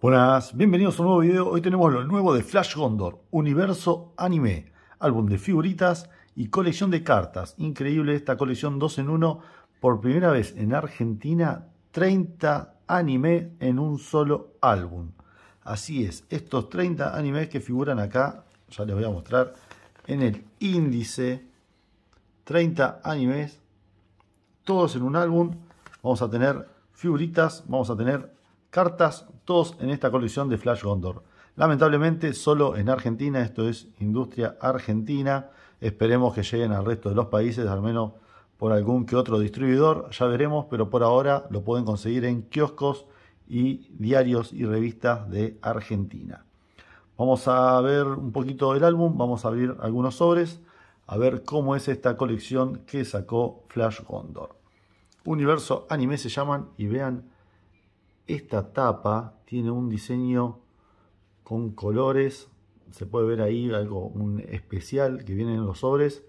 Buenas, bienvenidos a un nuevo video. Hoy tenemos lo nuevo de Flash Gondor, Universo Anime, álbum de figuritas y colección de cartas. Increíble esta colección 2 en 1. Por primera vez en Argentina, 30 anime en un solo álbum. Así es, estos 30 animes que figuran acá, ya les voy a mostrar, en el índice, 30 animes, todos en un álbum. Vamos a tener figuritas, vamos a tener cartas, todos en esta colección de Flash Gondor. Lamentablemente, solo en Argentina, esto es industria argentina. Esperemos que lleguen al resto de los países, al menos por algún que otro distribuidor, ya veremos, pero por ahora lo pueden conseguir en kioscos y diarios y revistas de Argentina. Vamos a ver un poquito del álbum, vamos a abrir algunos sobres, a ver cómo es esta colección que sacó Flash Gondor. Universo Anime se llaman y vean esta tapa tiene un diseño con colores, se puede ver ahí algo especial que viene en los sobres.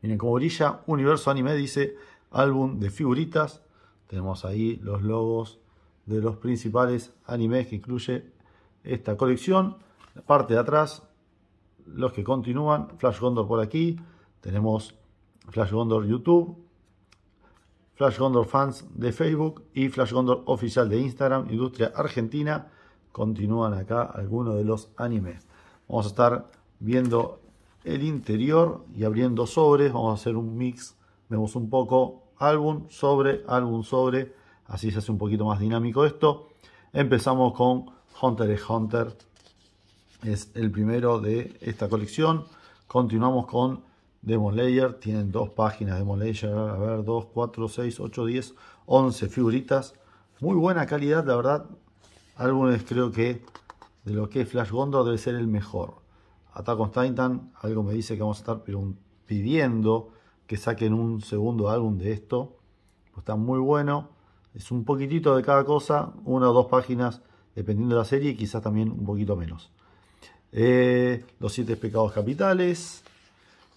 Miren cómo brilla, Universo Anime dice álbum de figuritas. Tenemos ahí los logos de los principales animes que incluye esta colección. La parte de atrás, los que continúan, Flash Gondor por aquí, tenemos Flash Gondor YouTube, Flash Gondor Fans de Facebook y Flash Gondor Oficial de Instagram, Industria Argentina. Continúan acá algunos de los animes. Vamos a estar viendo el interior y abriendo sobres. Vamos a hacer un mix. Vemos un poco álbum sobre, álbum sobre. Así se hace un poquito más dinámico esto. Empezamos con Hunter x Hunter. Es el primero de esta colección. Continuamos con Demon Layer, tienen dos páginas Demon Layer, a ver, 2, 4, 6, 8, 10, 11 figuritas. Muy buena calidad, la verdad. Álbumes creo que de lo que es Flash Gondor debe ser el mejor. Attack on Titan, algo me dice que vamos a estar pidiendo que saquen un segundo álbum de esto. está muy bueno. Es un poquitito de cada cosa, una o dos páginas, dependiendo de la serie, y quizás también un poquito menos. Eh, los siete pecados capitales.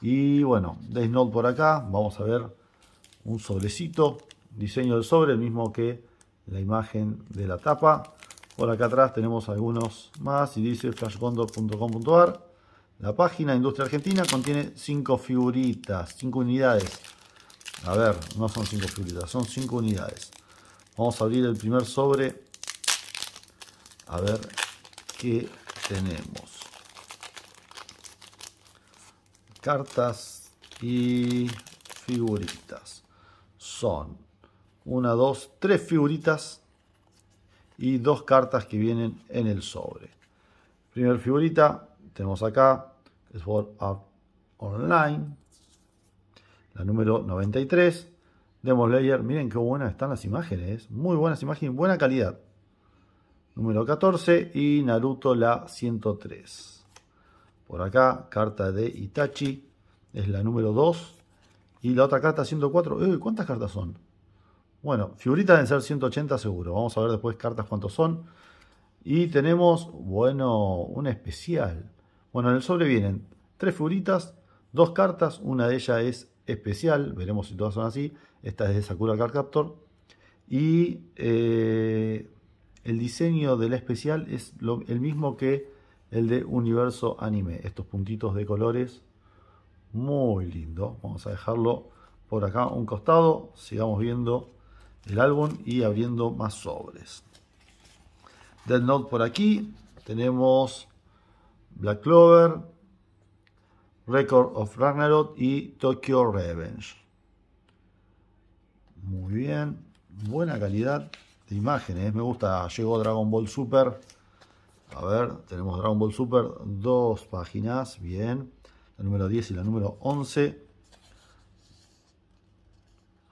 Y bueno, de Note por acá, vamos a ver un sobrecito, diseño del sobre, el mismo que la imagen de la tapa. Por acá atrás tenemos algunos más y dice flashcondo.com.ar. La página Industria Argentina contiene cinco figuritas, 5 unidades. A ver, no son 5 figuritas, son 5 unidades. Vamos a abrir el primer sobre. A ver qué tenemos. cartas y figuritas. Son una, dos, tres figuritas y dos cartas que vienen en el sobre. Primer figurita tenemos acá, es World Up Online, la número 93. Demos Layer, miren qué buenas están las imágenes, muy buenas imágenes, buena calidad. Número 14 y Naruto la 103. Por acá, carta de Itachi, es la número 2. Y la otra carta, 104. ¿Cuántas cartas son? Bueno, figuritas deben ser 180 seguro. Vamos a ver después cartas cuántos son. Y tenemos, bueno, un especial. Bueno, en el sobre vienen tres figuritas, dos cartas. Una de ellas es especial, veremos si todas son así. Esta es de Sakura Card Captor. Y eh, el diseño de la especial es el mismo que el de Universo Anime. Estos puntitos de colores, muy lindo. Vamos a dejarlo por acá un costado. Sigamos viendo el álbum y abriendo más sobres. Dead Note por aquí. Tenemos Black Clover, Record of Ragnarok y Tokyo Revenge. Muy bien, buena calidad de imágenes. Me gusta, llegó Dragon Ball Super a ver, tenemos Dragon Ball Super, dos páginas, bien. La número 10 y la número 11.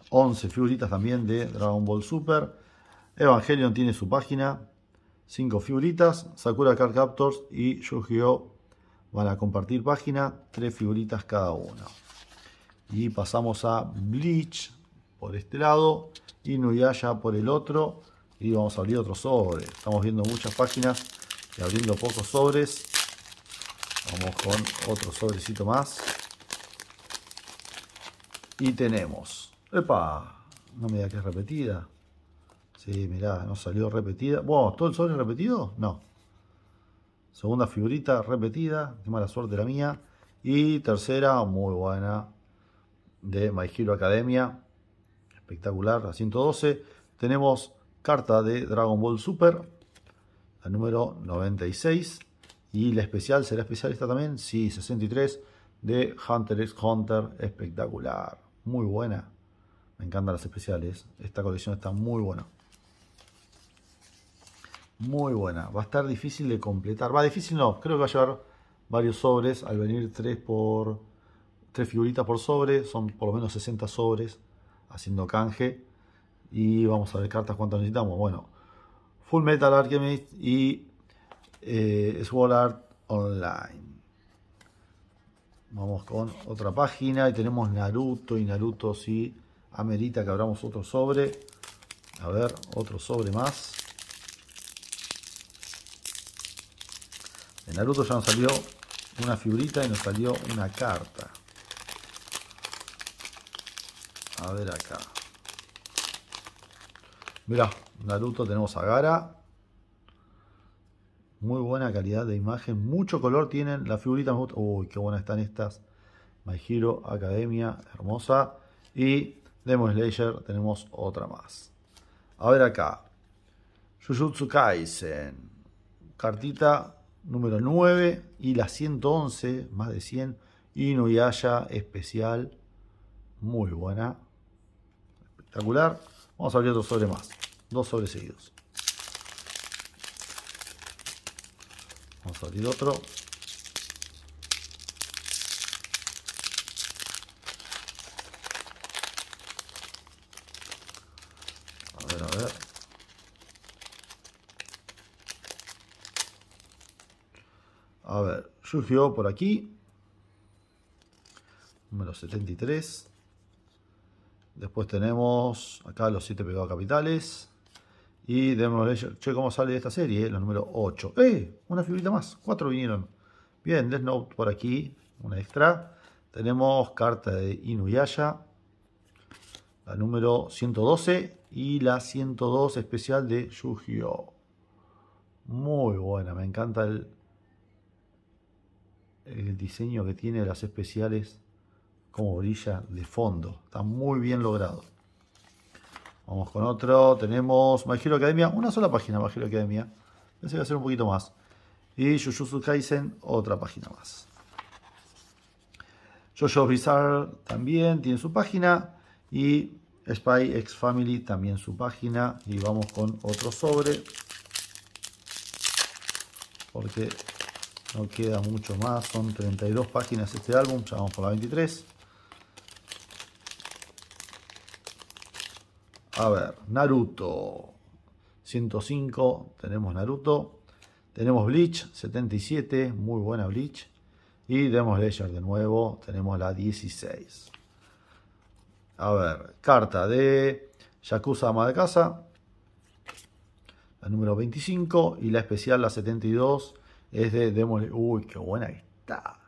11 figuritas también de Dragon Ball Super. Evangelion tiene su página. 5 figuritas. Sakura Card Captors y Yu-Gi-Oh! van a compartir página. 3 figuritas cada una. Y pasamos a Bleach por este lado. Y Nuyasha por el otro. Y vamos a abrir otro sobre. Estamos viendo muchas páginas y abriendo pocos sobres vamos con otro sobrecito más y tenemos ¡epa! no me diga que es repetida sí, mirá, no salió repetida Bueno, ¿todo el sobre es repetido? no segunda figurita repetida qué mala suerte la mía y tercera, muy buena de My Hero Academia espectacular, la 112 tenemos carta de Dragon Ball Super la número 96. Y la especial, ¿será especial esta también? Sí, 63 de Hunter x Hunter, espectacular, muy buena. Me encantan las especiales, esta colección está muy buena. Muy buena, va a estar difícil de completar. Va difícil no, creo que va a llevar varios sobres, al venir tres por tres figuritas por sobre, son por lo menos 60 sobres haciendo canje y vamos a ver cartas cuántas necesitamos. Bueno, Full Metal Alchemist y eh, Sword Art Online. Vamos con otra página y tenemos Naruto y Naruto si amerita que abramos otro sobre. A ver, otro sobre más. De Naruto ya nos salió una figurita y nos salió una carta. A ver acá. Mirá, Naruto tenemos a Gara. Muy buena calidad de imagen. Mucho color tienen las figuritas. Uy, qué buenas están estas. My Hero Academia, hermosa. Y Demo Slayer tenemos otra más. A ver acá. Jujutsu Kaisen. Cartita número 9 y la 111, más de 100. Inuyasha especial. Muy buena. Espectacular. Vamos a abrir otro sobre más. Dos sobres seguidos. Vamos a abrir otro. A ver, a ver. A ver, surgió por aquí. Número 73. Después tenemos acá los 7 pegados capitales. Y Demolition. Che, ¿cómo sale de esta serie? Eh? La número 8. ¡Eh! Una figurita más. Cuatro vinieron. Bien, Death Note por aquí. Una extra. Tenemos carta de Inuyasha. La número 112. Y la 102 especial de yu oh Muy buena. Me encanta el, el diseño que tiene las especiales como brilla de fondo. Está muy bien logrado. Vamos con otro. Tenemos My Academia. Una sola página, My Academia. Pensé que hacer un poquito más. Y Jujutsu Kaisen, otra página más. Jojo Bizarre también tiene su página. Y Spy X Family también su página. Y vamos con otro sobre. Porque no queda mucho más. Son 32 páginas este álbum. Ya vamos por la 23. A ver, Naruto. 105, tenemos Naruto. Tenemos Bleach, 77, muy buena Bleach. Y Demos Ledger de nuevo, tenemos la 16. A ver, carta de Yakuza Ama de Casa, la número 25. Y la especial, la 72, es de Demon. Uy, qué buena está.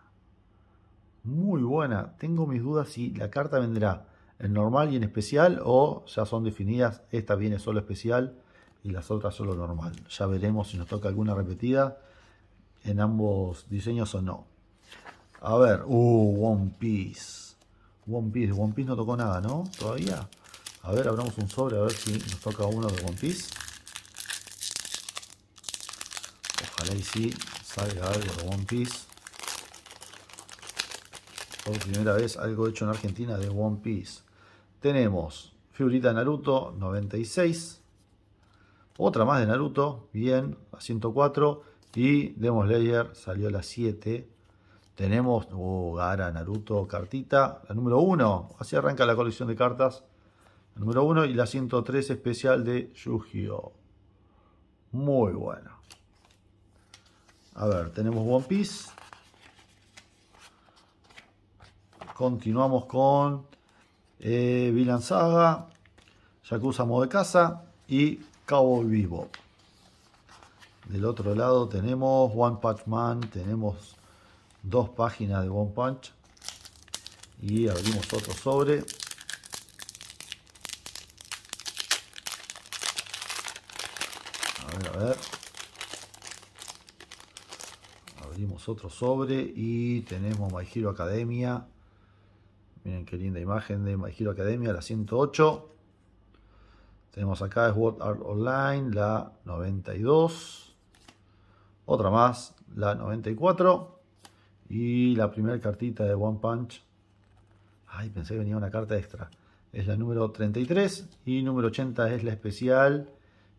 Muy buena. Tengo mis dudas si la carta vendrá en normal y en especial, o ya son definidas, esta viene solo especial y las otras solo normal. Ya veremos si nos toca alguna repetida en ambos diseños o no. A ver, uh, One Piece. One Piece, One Piece no tocó nada, ¿no? Todavía. A ver, abramos un sobre a ver si nos toca uno de One Piece. Ojalá y sí salga algo de One Piece por primera vez algo hecho en Argentina de One Piece. Tenemos figurita de Naruto 96, otra más de Naruto, bien, la 104, y Demon Layer. salió a la 7. Tenemos oh, Gara, Naruto, cartita, la número 1, así arranca la colección de cartas. La número 1 y la 103 especial de yu Muy buena. A ver, tenemos One Piece. Continuamos con eh, Vilan Saga, de casa y Cowboy Vivo. Del otro lado tenemos One Punch Man, tenemos dos páginas de One Punch. Y abrimos otro sobre. A ver, a ver. Abrimos otro sobre y tenemos My Hero Academia qué linda imagen de My Hero Academia, la 108. Tenemos acá World Art Online, la 92. Otra más, la 94. Y la primera cartita de One Punch. Ay, pensé que venía una carta extra. Es la número 33 y número 80 es la especial.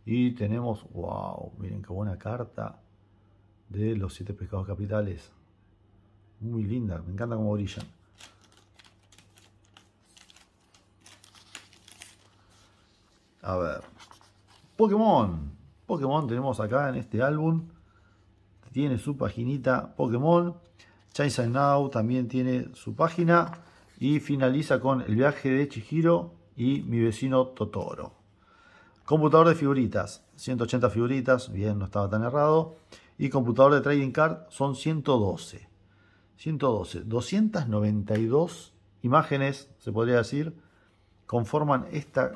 Y tenemos, wow, miren qué buena carta de los 7 pescados capitales. Muy linda, me encanta cómo brillan. A ver. Pokémon. Pokémon tenemos acá en este álbum. Tiene su paginita Pokémon. Chainsaw Now también tiene su página. Y finaliza con El viaje de Chihiro y Mi vecino Totoro. Computador de figuritas. 180 figuritas. Bien, no estaba tan errado. Y computador de trading card son 112. 112. 292 imágenes, se podría decir, conforman esta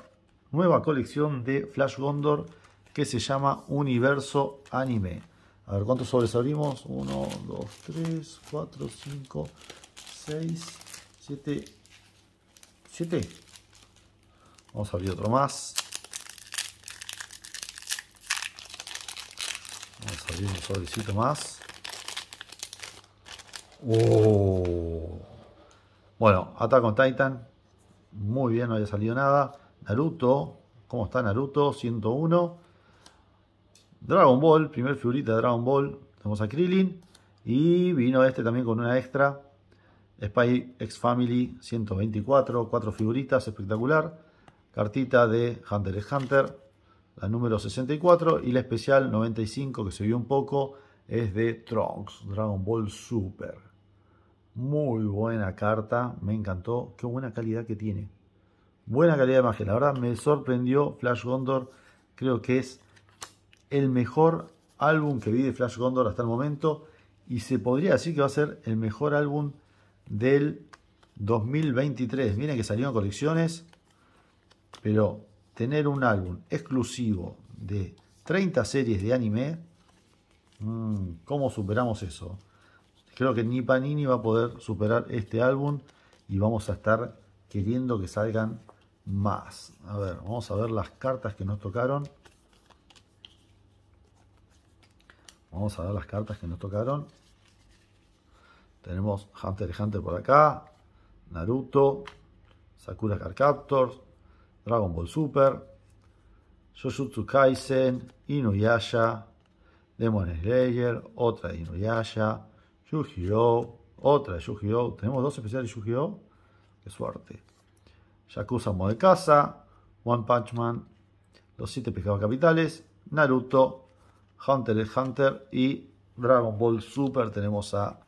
nueva colección de Flash Gondor que se llama Universo Anime. A ver, ¿cuántos sobres abrimos? 1, 2, 3, 4, 5, 6, 7. 7. Vamos a abrir otro más. Vamos a abrir un sobrecito más. Oh. Bueno, Attack on Titan. Muy bien, no había salido nada. Naruto. ¿Cómo está Naruto? 101. Dragon Ball, primer figurita de Dragon Ball. Tenemos a Krillin. Y vino este también con una extra. Spy X Family 124. Cuatro figuritas, espectacular. Cartita de Hunter x Hunter. La número 64. Y la especial 95 que se vio un poco. Es de Trunks, Dragon Ball Super. Muy buena carta, me encantó. Qué buena calidad que tiene. Buena calidad de imagen, La verdad me sorprendió Flash Gondor. Creo que es el mejor álbum que vi de Flash Gondor hasta el momento. Y se podría decir que va a ser el mejor álbum del 2023. Miren que salieron colecciones. Pero tener un álbum exclusivo de 30 series de anime. Mm, ¿Cómo superamos eso? Creo que ni Panini va a poder superar este álbum. Y vamos a estar queriendo que salgan más. A ver, vamos a ver las cartas que nos tocaron. Vamos a ver las cartas que nos tocaron. Tenemos Hunter x Hunter por acá, Naruto, Sakura car Captors, Dragon Ball Super, Jujutsu Kaisen, Inuyasha, Demon Slayer, otra de Inuyasha, yu otra de yu Tenemos dos especiales de yu Qué suerte. Yakuza casa One Punch Man, Los Siete Pescados Capitales, Naruto, Hunter x Hunter y Dragon Ball Super tenemos a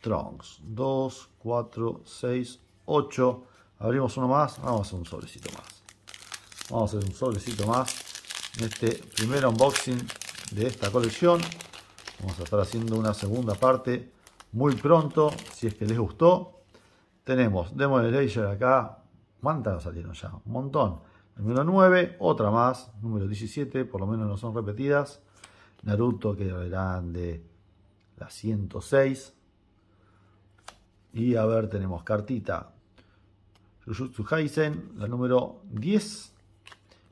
Trunks. 2, 4, 6, 8. Abrimos uno más. Vamos a hacer un sobrecito más. Vamos a hacer un sobrecito más. En este primer unboxing de esta colección. Vamos a estar haciendo una segunda parte muy pronto. Si es que les gustó. Tenemos Demon Slayer acá. ¿Cuántas nos salieron ya? Un montón. Número 9, otra más. Número 17, por lo menos no son repetidas. Naruto, que eran de la 106. Y a ver, tenemos cartita. Jujutsu la número 10.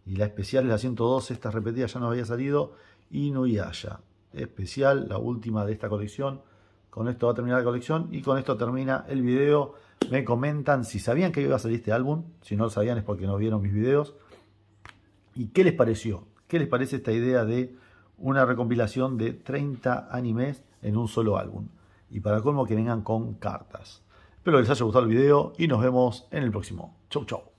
Y la especial es la 112. Esta repetida ya no había salido. Inuyasha. Especial, la última de esta colección. Con esto va a terminar la colección y con esto termina el video. Me comentan si sabían que iba a salir este álbum. Si no lo sabían es porque no vieron mis videos. ¿Y qué les pareció? ¿Qué les parece esta idea de una recompilación de 30 animes en un solo álbum? Y para colmo que vengan con cartas. Espero les haya gustado el video y nos vemos en el próximo. Chau chau.